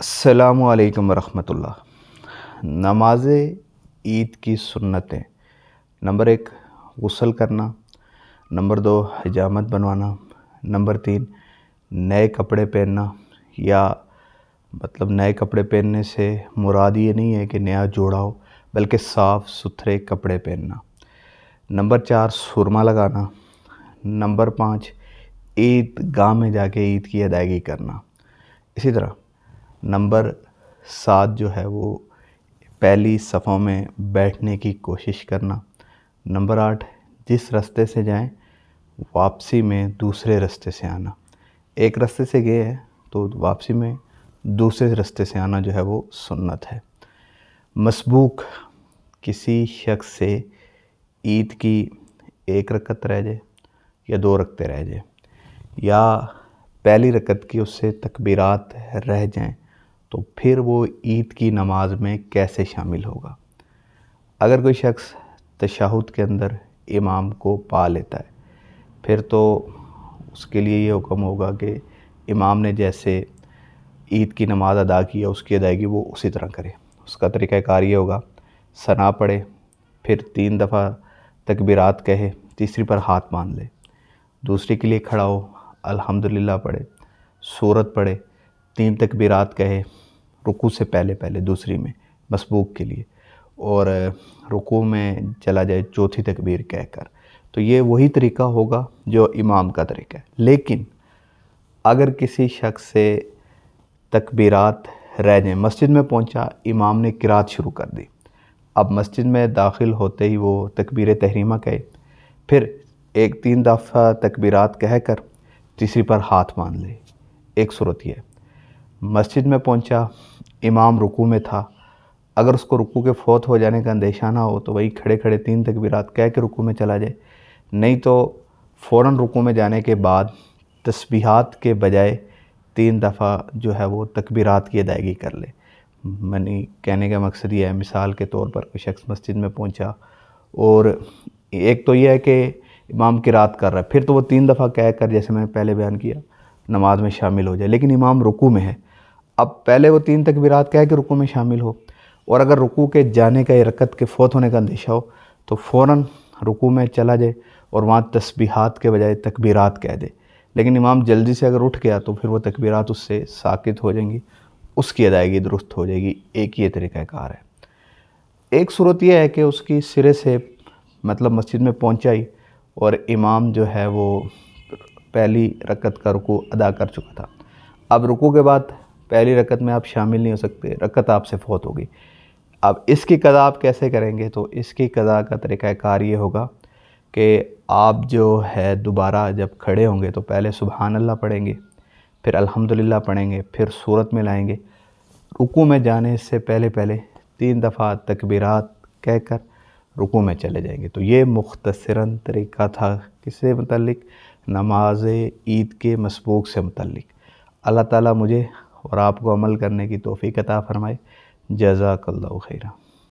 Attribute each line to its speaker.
Speaker 1: अल्लाम वरहमतुल्ला नमाज ईद की सुन्नतें नंबर एक गसल करना नंबर दो हजामत बनवाना नंबर तीन नए कपड़े पहनना या मतलब नए कपड़े पहनने से मुराद ये नहीं है कि नया जोड़ा हो बल्कि साफ़ सुथरे कपड़े पहनना नंबर चार सुरमा लगाना नंबर पाँच ईद गाँव में जाके ईद की अदायगी करना इसी तरह नंबर सात जो है वो पहली सफ़ों में बैठने की कोशिश करना नंबर आठ जिस रास्ते से जाएं वापसी में दूसरे रास्ते से आना एक रास्ते से गए हैं तो वापसी में दूसरे रास्ते से आना जो है वो सुन्नत है मसबूक किसी शख्स से ईद की एक रकत रह जाए या दो रखते रह जाए या पहली रकत की उससे तकबीरात रह जाएं तो फिर वो ईद की नमाज में कैसे शामिल होगा अगर कोई शख्स तशाहुद के अंदर इमाम को पा लेता है फिर तो उसके लिए ये हुक्म होगा कि इमाम ने जैसे ईद की नमाज अदा की है उसकी अदायगी वो उसी तरह करे उसका तरीक़ाकार ये होगा सना पढ़े फिर तीन दफ़ा तकबीरात कहे तीसरी पर हाथ मान ले दूसरी के लिए खड़ा हो अल्हम्दुलिल्लाह पढ़े सूरत पढ़े तीन तकबीरात कहे रुकू से पहले पहले दूसरी में मसबूक के लिए और रुकू में चला जाए चौथी तकबीर कहकर तो ये वही तरीका होगा जो इमाम का तरीका है लेकिन अगर किसी शख्स से तकबीरात रह जाएँ मस्जिद में पहुंचा इमाम ने किरात शुरू कर दी अब मस्जिद में दाखिल होते ही वो तकबीर तहरीमा कहे फिर एक तीन दफ़ा तकबीरात कह कर तीसरी पर हाथ मान ले एक सूरत यह मस्जिद में पहुंचा इमाम रुकू में था अगर उसको रुकू के फौत हो जाने का अंदेशा ना हो तो वही खड़े खड़े तीन तक भी रात कह के रुकू में चला जाए नहीं तो फ़ौर रुकू में जाने के बाद तस्बीहात के बजाय तीन दफ़ा जो है वो तकबीरात की अदायगी कर ले मैंने कहने का मकसद ये है मिसाल के तौर पर कोई शख्स मस्जिद में पहुंचा और एक तो यह है कि इमाम की रात कर रहा है फिर तो वो तीन दफ़ा कह कर जैसे मैंने पहले बयान किया नमाज में शामिल हो जाए लेकिन इमाम रुकू में है अब पहले वो तीन तकबीरात क्या है कि रुकू में शामिल हो और अगर रुकू के जाने का या रकत के फौत होने का अंदेशा हो तो फ़ौर रुकू में चला जाए और वहाँ तस्बीहात के बजाय तकबीरात कह दे लेकिन इमाम जल्दी से अगर उठ गया तो फिर वह तकबीरात उससे साकित हो जाएंगी उसकी अदायगी दुरुस्त हो जाएगी एक तरीका तरीक़ाकार है एक सूरत यह है कि उसकी सिरे से मतलब मस्जिद में पहुँचाई और इमाम जो है वो पहली रकत का रुकू अदा कर चुका था अब रुकू के बाद पहली रकत में आप शामिल नहीं हो सकते रकत आपसे फौत होगी अब इसकी कदा आप कैसे करेंगे तो इसकी कदा का तरीक़ाकार ये होगा कि आप जो है दोबारा जब खड़े होंगे तो पहले सुबहान अल्लाह पढ़ेंगे फिर अल्हम्दुलिल्लाह पढ़ेंगे फिर सूरत में लाएंगे रुकू में जाने से पहले पहले तीन दफ़ा तकबीरात कहकर रुकू में चले जाएंगे तो ये मुख्तरा तरीका था किससे मतलब नमाज ईद के मसबूक से मतलब अल्लाह ताला मुझे और आपको अमल करने की तोफ़ी कता फ़रमाए जजाकल्ला खैरा